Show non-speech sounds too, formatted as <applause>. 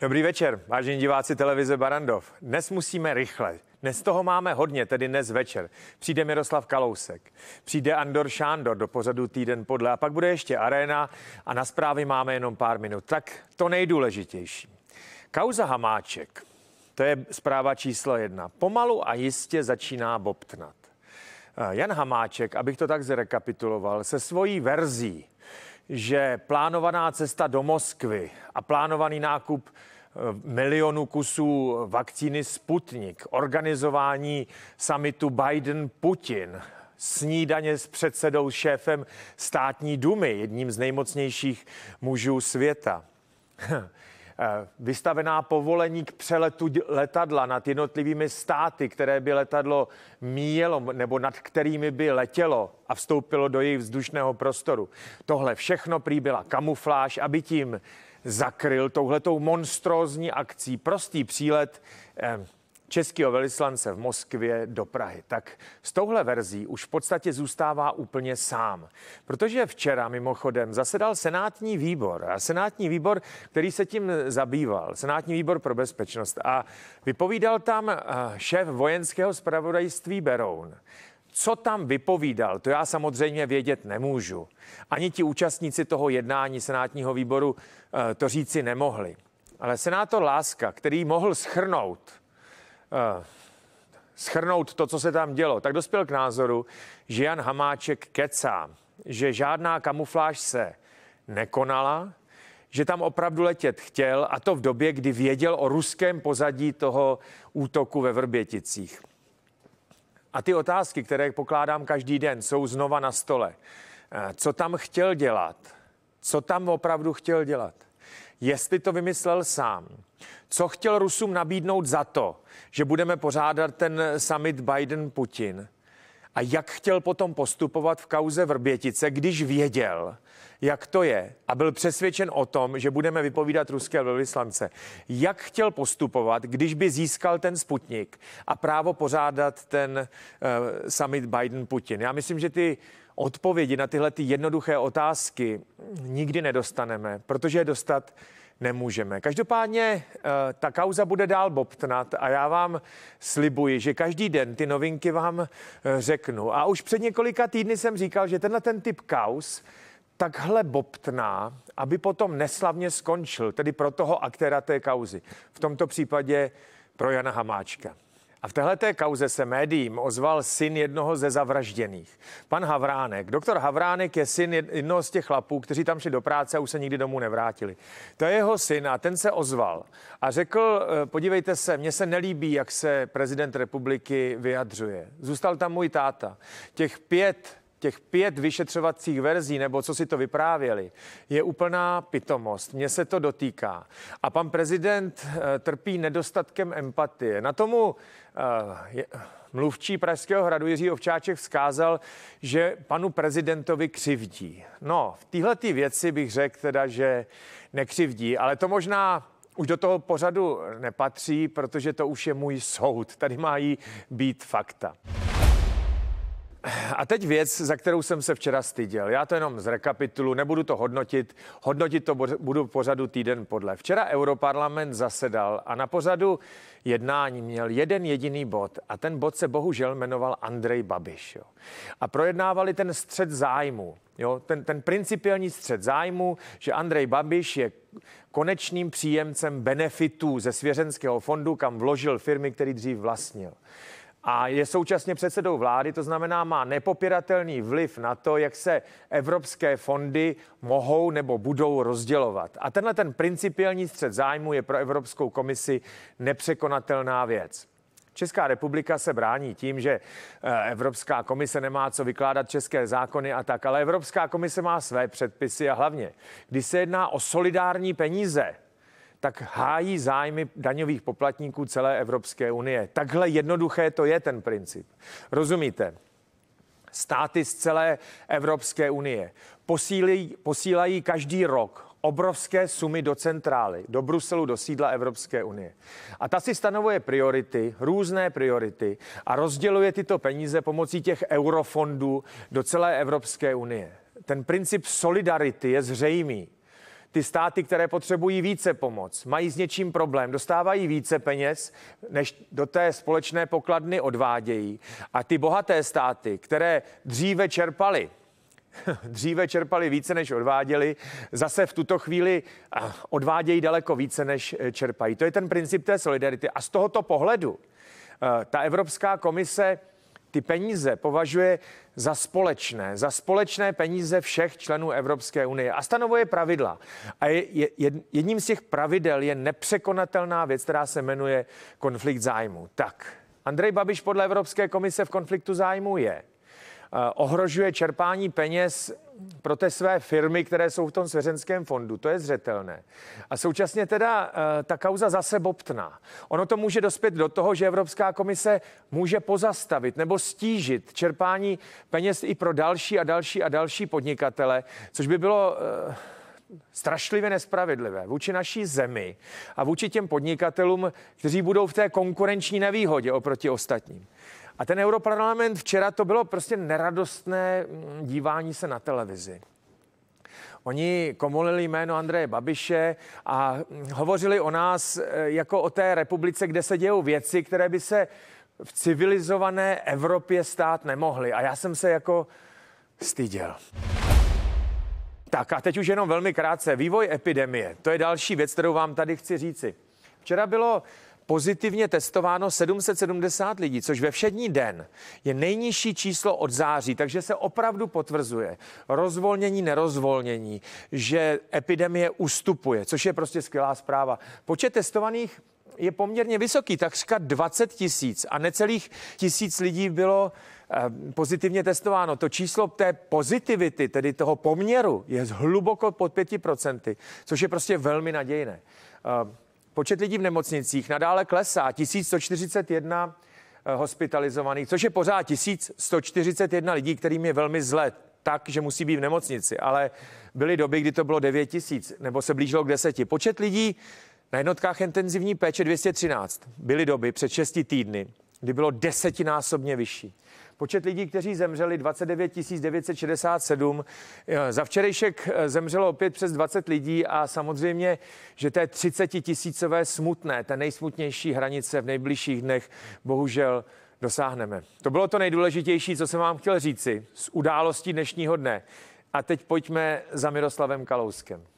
Dobrý večer, vážení diváci televize Barandov. Dnes musíme rychle. Dnes toho máme hodně, tedy dnes večer. Přijde Miroslav Kalousek, přijde Andor Šándor do pořadu Týden podle a pak bude ještě Arena a na zprávy máme jenom pár minut. Tak to nejdůležitější. Kauza Hamáček, to je zpráva číslo jedna. Pomalu a jistě začíná bobtnat. Eh, Jan Hamáček, abych to tak zrekapituloval, se svojí verzí že plánovaná cesta do Moskvy a plánovaný nákup Eh, milionu kusů vakcíny Sputnik, organizování samitu Biden-Putin, snídaně s předsedou šéfem státní dumy, jedním z nejmocnějších mužů světa. <laughs> Eh, vystavená povolení k přeletu letadla nad jednotlivými státy, které by letadlo míjelo nebo nad kterými by letělo a vstoupilo do jejich vzdušného prostoru. Tohle všechno prý byla kamufláž, aby tím zakryl touhletou monstrózní akcí prostý přílet českého velislance v Moskvě do Prahy. Tak s touhle verzí už v podstatě zůstává úplně sám, protože včera mimochodem zasedal senátní výbor a senátní výbor, který se tím zabýval, senátní výbor pro bezpečnost a vypovídal tam eh, šéf vojenského spravodajství Beroun. Co tam vypovídal, to já samozřejmě vědět nemůžu. Ani ti účastníci toho jednání senátního výboru eh, to říci nemohli. Ale senátor Láska, který mohl schrnout, eh, schrnout to, co se tam dělo, tak dospěl k názoru, že Jan Hamáček kecá, že žádná kamufláž se nekonala, že tam opravdu letět chtěl a to v době, kdy věděl o ruském pozadí toho útoku ve Vrběticích. A ty otázky, které pokládám každý den, jsou znova na stole. Eh, co tam chtěl dělat? Co tam opravdu chtěl dělat? Jestli to vymyslel sám? Co chtěl Rusům nabídnout za to, že budeme pořádat ten summit Biden-Putin? a jak chtěl potom postupovat v kauze Vrbětice, když věděl, jak to je a byl přesvědčen o tom, že budeme vypovídat ruské velvyslance. Jak chtěl postupovat, když by získal ten sputnik a právo pořádat ten uh, summit Biden-Putin? Já myslím, že ty odpovědi na tyhle ty jednoduché otázky nikdy nedostaneme, protože je dostat nemůžeme. Každopádně eh, ta kauza bude dál bobtnat a já vám slibuji, že každý den ty novinky vám eh, řeknu. A už před několika týdny jsem říkal, že tenhle ten typ kauz takhle bobtná, aby potom neslavně skončil, tedy pro toho aktéra té kauzy. V tomto případě pro Jana Hamáčka. A v této kauze se médiím ozval syn jednoho ze zavražděných. Pan Havránek. Doktor Havránek je syn jednoho z těch chlapů, kteří tam šli do práce a už se nikdy domů nevrátili. To je jeho syn a ten se ozval a řekl, e, podívejte se, mně se nelíbí, jak se prezident republiky vyjadřuje. Zůstal tam můj táta. Těch pět těch pět vyšetřovacích verzí, nebo co si to vyprávěli, je úplná pitomost. Mně se to dotýká. A pan prezident eh, trpí nedostatkem empatie. Na tomu eh, je, mluvčí Pražského hradu Jiří Ovčáček vzkázal, že panu prezidentovi křivdí. No, v téhle věci bych řekl teda, že nekřivdí, ale to možná už do toho pořadu nepatří, protože to už je můj soud. Tady mají být fakta. A teď věc, za kterou jsem se včera styděl. Já to jenom zrekapitulu, nebudu to hodnotit. Hodnotit to budu pořadu týden podle. Včera Europarlament zasedal a na pořadu jednání měl jeden jediný bod a ten bod se bohužel jmenoval Andrej Babiš. Jo. A projednávali ten střed zájmu. Jo, ten, ten principiální střed zájmu, že Andrej Babiš je konečným příjemcem benefitů ze svěřenského fondu, kam vložil firmy, který dřív vlastnil a je současně předsedou vlády, to znamená má nepopiratelný vliv na to, jak se evropské fondy mohou nebo budou rozdělovat. A tenhle ten principiální střed zájmu je pro Evropskou komisi nepřekonatelná věc. Česká republika se brání tím, že eh, Evropská komise nemá co vykládat české zákony a tak, ale Evropská komise má své předpisy a hlavně, když se jedná o solidární peníze, tak hájí zájmy daňových poplatníků celé Evropské unie. Takhle jednoduché to je ten princip. Rozumíte? Státy z celé Evropské unie posílí, posílají každý rok obrovské sumy do centrály, do Bruselu, do sídla Evropské unie. A ta si stanovuje priority, různé priority a rozděluje tyto peníze pomocí těch eurofondů do celé Evropské unie. Ten princip solidarity je zřejmý ty státy, které potřebují více pomoc, mají s něčím problém, dostávají více peněz, než do té společné pokladny odvádějí. A ty bohaté státy, které dříve čerpaly, <laughs> dříve čerpali více, než odváděli, zase v tuto chvíli eh, odvádějí daleko více, než eh, čerpají. To je ten princip té solidarity. A z tohoto pohledu eh, ta Evropská komise ty peníze považuje za společné, za společné peníze všech členů Evropské unie a stanovuje pravidla. A je, je, jedním z těch pravidel je nepřekonatelná věc, která se jmenuje konflikt zájmu. Tak, Andrej Babiš podle Evropské komise v konfliktu zájmu je. Eh, ohrožuje čerpání peněz pro ty své firmy, které jsou v tom svěřenském fondu. To je zřetelné. A současně teda eh, ta kauza zase bobtná. Ono to může dospět do toho, že Evropská komise může pozastavit nebo stížit čerpání peněz i pro další a další a další podnikatele, což by bylo eh, strašlivě nespravedlivé vůči naší zemi a vůči těm podnikatelům, kteří budou v té konkurenční nevýhodě oproti ostatním. A ten europarlament včera to bylo prostě neradostné mm, dívání se na televizi. Oni komolili jméno Andreje Babiše a mm, hovořili o nás e, jako o té republice, kde se dějou věci, které by se v civilizované Evropě stát nemohly. A já jsem se jako styděl. Tak a teď už jenom velmi krátce. Vývoj epidemie, to je další věc, kterou vám tady chci říci. Včera bylo pozitivně testováno 770 lidí, což ve všední den je nejnižší číslo od září, takže se opravdu potvrzuje rozvolnění, nerozvolnění, že epidemie ustupuje, což je prostě skvělá zpráva. Počet testovaných je poměrně vysoký, takřka 20 tisíc a necelých tisíc lidí bylo eh, pozitivně testováno. To číslo té pozitivity, tedy toho poměru, je hluboko pod 5%, což je prostě velmi nadějné. Eh, počet lidí v nemocnicích nadále klesá, 1141 eh, hospitalizovaných, což je pořád 1141 lidí, kterým je velmi zle, tak, že musí být v nemocnici, ale byly doby, kdy to bylo 9 tisíc nebo se blížilo k 10. Počet lidí na jednotkách intenzivní péče 213 byly doby před 6 týdny, kdy bylo desetinásobně vyšší. Počet lidí, kteří zemřeli 29 967. Eh, za včerejšek eh, zemřelo opět přes 20 lidí a samozřejmě, že té 30 tisícové smutné, té nejsmutnější hranice v nejbližších dnech bohužel dosáhneme. To bylo to nejdůležitější, co jsem vám chtěl říci z událostí dnešního dne. A teď pojďme za Miroslavem Kalouskem.